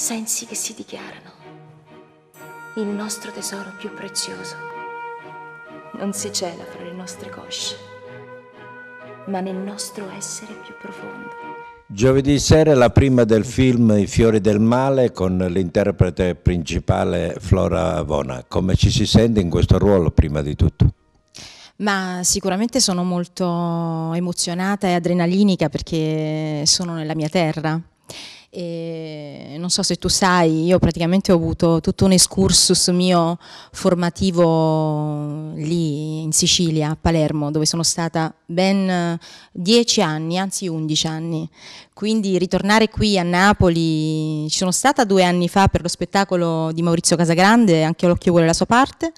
sensi che si dichiarano. Il nostro tesoro più prezioso non si cela fra le nostre cosce, ma nel nostro essere più profondo. Giovedì sera la prima del film I fiori del male con l'interprete principale Flora Vona. Come ci si sente in questo ruolo prima di tutto? Ma sicuramente sono molto emozionata e adrenalinica perché sono nella mia terra, e non so se tu sai, io praticamente ho avuto tutto un excursus mio formativo lì in Sicilia, a Palermo, dove sono stata ben dieci anni, anzi undici anni. Quindi ritornare qui a Napoli, ci sono stata due anni fa per lo spettacolo di Maurizio Casagrande, anche l'occhio vuole la sua parte,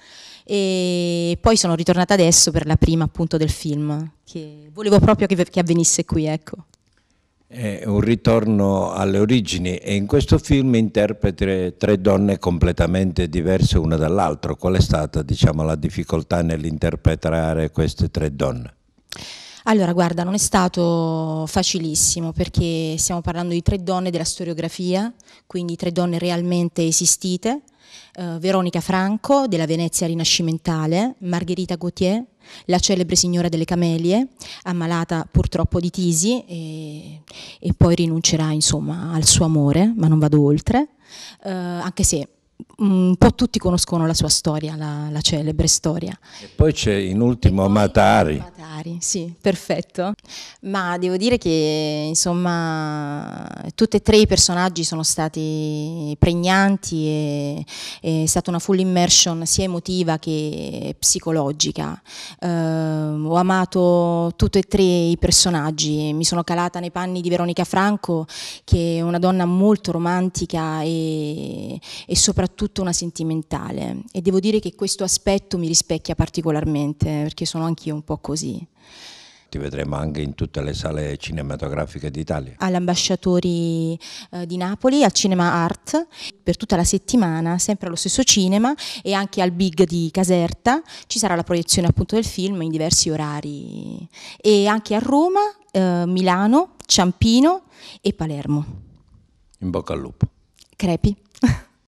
e poi sono ritornata adesso per la prima appunto del film, che volevo proprio che avvenisse qui, ecco è un ritorno alle origini e in questo film interprete tre donne completamente diverse una dall'altra. Qual è stata diciamo, la difficoltà nell'interpretare queste tre donne? Allora, guarda, non è stato facilissimo perché stiamo parlando di tre donne della storiografia, quindi tre donne realmente esistite, eh, Veronica Franco della Venezia rinascimentale, Margherita Gautier, la celebre signora delle Camelie, ammalata purtroppo di tisi e, e poi rinuncerà insomma, al suo amore, ma non vado oltre, eh, anche se un po' tutti conoscono la sua storia, la, la celebre storia. E poi c'è in ultimo Matari. Matari, sì, perfetto. Ma devo dire che insomma tutti e tre i personaggi sono stati pregnanti e è stata una full immersion sia emotiva che psicologica. Eh, ho amato tutti e tre i personaggi, mi sono calata nei panni di Veronica Franco che è una donna molto romantica e, e soprattutto soprattutto una sentimentale e devo dire che questo aspetto mi rispecchia particolarmente perché sono anch'io un po' così. Ti vedremo anche in tutte le sale cinematografiche d'Italia. All'Ambasciatori eh, di Napoli, al Cinema Art, per tutta la settimana, sempre allo stesso cinema e anche al Big di Caserta ci sarà la proiezione appunto del film in diversi orari e anche a Roma, eh, Milano, Ciampino e Palermo. In bocca al lupo. Crepi.